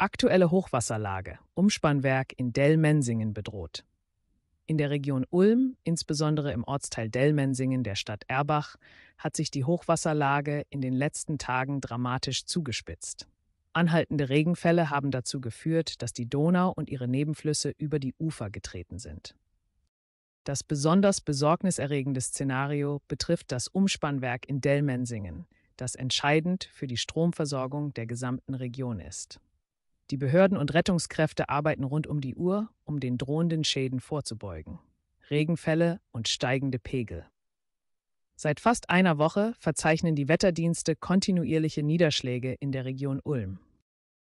aktuelle Hochwasserlage, Umspannwerk in Dellmensingen bedroht. In der Region Ulm, insbesondere im Ortsteil Dellmensingen der Stadt Erbach, hat sich die Hochwasserlage in den letzten Tagen dramatisch zugespitzt. Anhaltende Regenfälle haben dazu geführt, dass die Donau und ihre Nebenflüsse über die Ufer getreten sind. Das besonders besorgniserregende Szenario betrifft das Umspannwerk in Dellmensingen, das entscheidend für die Stromversorgung der gesamten Region ist. Die Behörden und Rettungskräfte arbeiten rund um die Uhr, um den drohenden Schäden vorzubeugen. Regenfälle und steigende Pegel. Seit fast einer Woche verzeichnen die Wetterdienste kontinuierliche Niederschläge in der Region Ulm.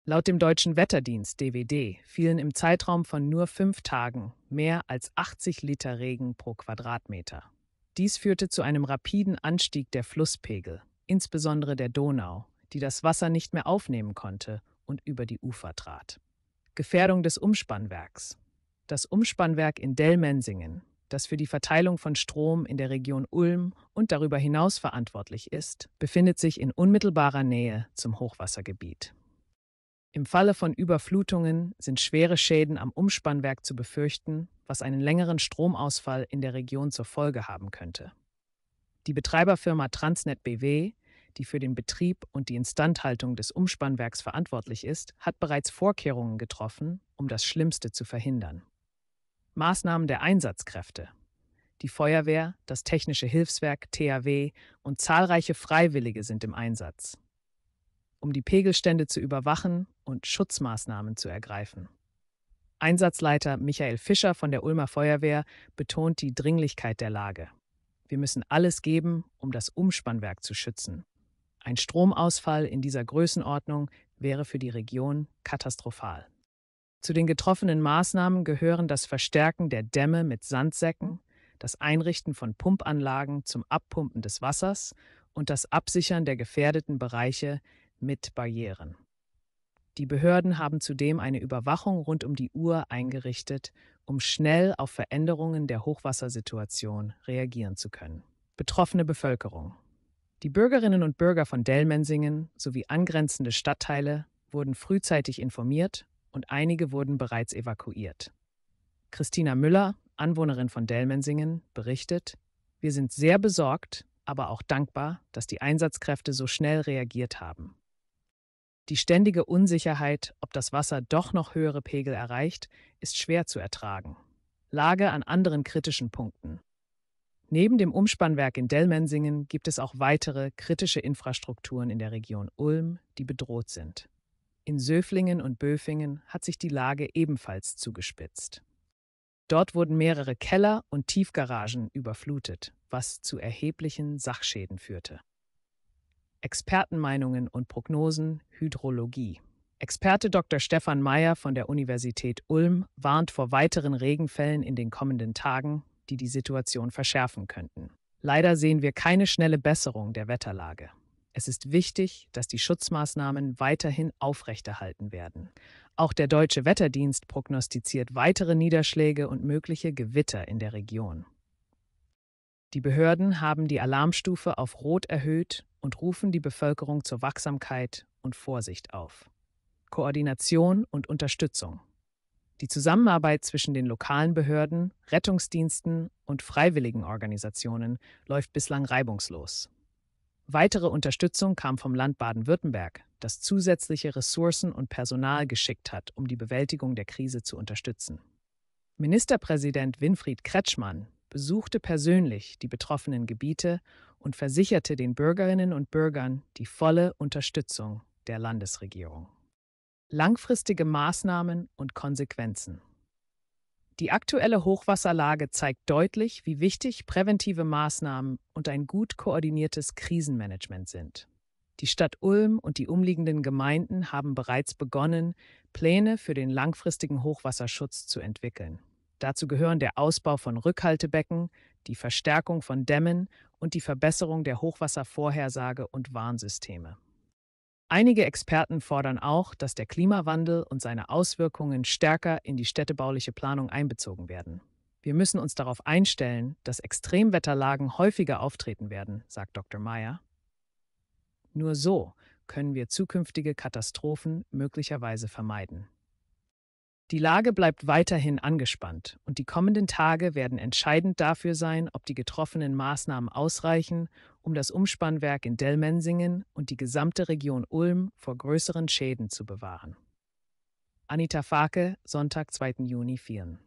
Laut dem deutschen Wetterdienst DWD fielen im Zeitraum von nur fünf Tagen mehr als 80 Liter Regen pro Quadratmeter. Dies führte zu einem rapiden Anstieg der Flusspegel, insbesondere der Donau, die das Wasser nicht mehr aufnehmen konnte und über die Ufer trat. Gefährdung des Umspannwerks. Das Umspannwerk in Dellmensingen, das für die Verteilung von Strom in der Region Ulm und darüber hinaus verantwortlich ist, befindet sich in unmittelbarer Nähe zum Hochwassergebiet. Im Falle von Überflutungen sind schwere Schäden am Umspannwerk zu befürchten, was einen längeren Stromausfall in der Region zur Folge haben könnte. Die Betreiberfirma Transnet BW die für den Betrieb und die Instandhaltung des Umspannwerks verantwortlich ist, hat bereits Vorkehrungen getroffen, um das Schlimmste zu verhindern. Maßnahmen der Einsatzkräfte. Die Feuerwehr, das Technische Hilfswerk THW und zahlreiche Freiwillige sind im Einsatz, um die Pegelstände zu überwachen und Schutzmaßnahmen zu ergreifen. Einsatzleiter Michael Fischer von der Ulmer Feuerwehr betont die Dringlichkeit der Lage. Wir müssen alles geben, um das Umspannwerk zu schützen, ein Stromausfall in dieser Größenordnung wäre für die Region katastrophal. Zu den getroffenen Maßnahmen gehören das Verstärken der Dämme mit Sandsäcken, das Einrichten von Pumpanlagen zum Abpumpen des Wassers und das Absichern der gefährdeten Bereiche mit Barrieren. Die Behörden haben zudem eine Überwachung rund um die Uhr eingerichtet, um schnell auf Veränderungen der Hochwassersituation reagieren zu können. Betroffene Bevölkerung die Bürgerinnen und Bürger von Dellmensingen sowie angrenzende Stadtteile wurden frühzeitig informiert und einige wurden bereits evakuiert. Christina Müller, Anwohnerin von Dellmensingen, berichtet, wir sind sehr besorgt, aber auch dankbar, dass die Einsatzkräfte so schnell reagiert haben. Die ständige Unsicherheit, ob das Wasser doch noch höhere Pegel erreicht, ist schwer zu ertragen. Lage an anderen kritischen Punkten. Neben dem Umspannwerk in Dellmensingen gibt es auch weitere kritische Infrastrukturen in der Region Ulm, die bedroht sind. In Söflingen und Böfingen hat sich die Lage ebenfalls zugespitzt. Dort wurden mehrere Keller und Tiefgaragen überflutet, was zu erheblichen Sachschäden führte. Expertenmeinungen und Prognosen Hydrologie. Experte Dr. Stefan Mayer von der Universität Ulm warnt vor weiteren Regenfällen in den kommenden Tagen die die Situation verschärfen könnten. Leider sehen wir keine schnelle Besserung der Wetterlage. Es ist wichtig, dass die Schutzmaßnahmen weiterhin aufrechterhalten werden. Auch der deutsche Wetterdienst prognostiziert weitere Niederschläge und mögliche Gewitter in der Region. Die Behörden haben die Alarmstufe auf Rot erhöht und rufen die Bevölkerung zur Wachsamkeit und Vorsicht auf. Koordination und Unterstützung. Die Zusammenarbeit zwischen den lokalen Behörden, Rettungsdiensten und freiwilligen Organisationen läuft bislang reibungslos. Weitere Unterstützung kam vom Land Baden-Württemberg, das zusätzliche Ressourcen und Personal geschickt hat, um die Bewältigung der Krise zu unterstützen. Ministerpräsident Winfried Kretschmann besuchte persönlich die betroffenen Gebiete und versicherte den Bürgerinnen und Bürgern die volle Unterstützung der Landesregierung. Langfristige Maßnahmen und Konsequenzen. Die aktuelle Hochwasserlage zeigt deutlich, wie wichtig präventive Maßnahmen und ein gut koordiniertes Krisenmanagement sind. Die Stadt Ulm und die umliegenden Gemeinden haben bereits begonnen, Pläne für den langfristigen Hochwasserschutz zu entwickeln. Dazu gehören der Ausbau von Rückhaltebecken, die Verstärkung von Dämmen und die Verbesserung der Hochwasservorhersage und Warnsysteme. Einige Experten fordern auch, dass der Klimawandel und seine Auswirkungen stärker in die städtebauliche Planung einbezogen werden. Wir müssen uns darauf einstellen, dass Extremwetterlagen häufiger auftreten werden, sagt Dr. Meyer. Nur so können wir zukünftige Katastrophen möglicherweise vermeiden. Die Lage bleibt weiterhin angespannt und die kommenden Tage werden entscheidend dafür sein, ob die getroffenen Maßnahmen ausreichen, um das Umspannwerk in Dellmensingen und die gesamte Region Ulm vor größeren Schäden zu bewahren. Anita Fake, Sonntag, 2. Juni 4.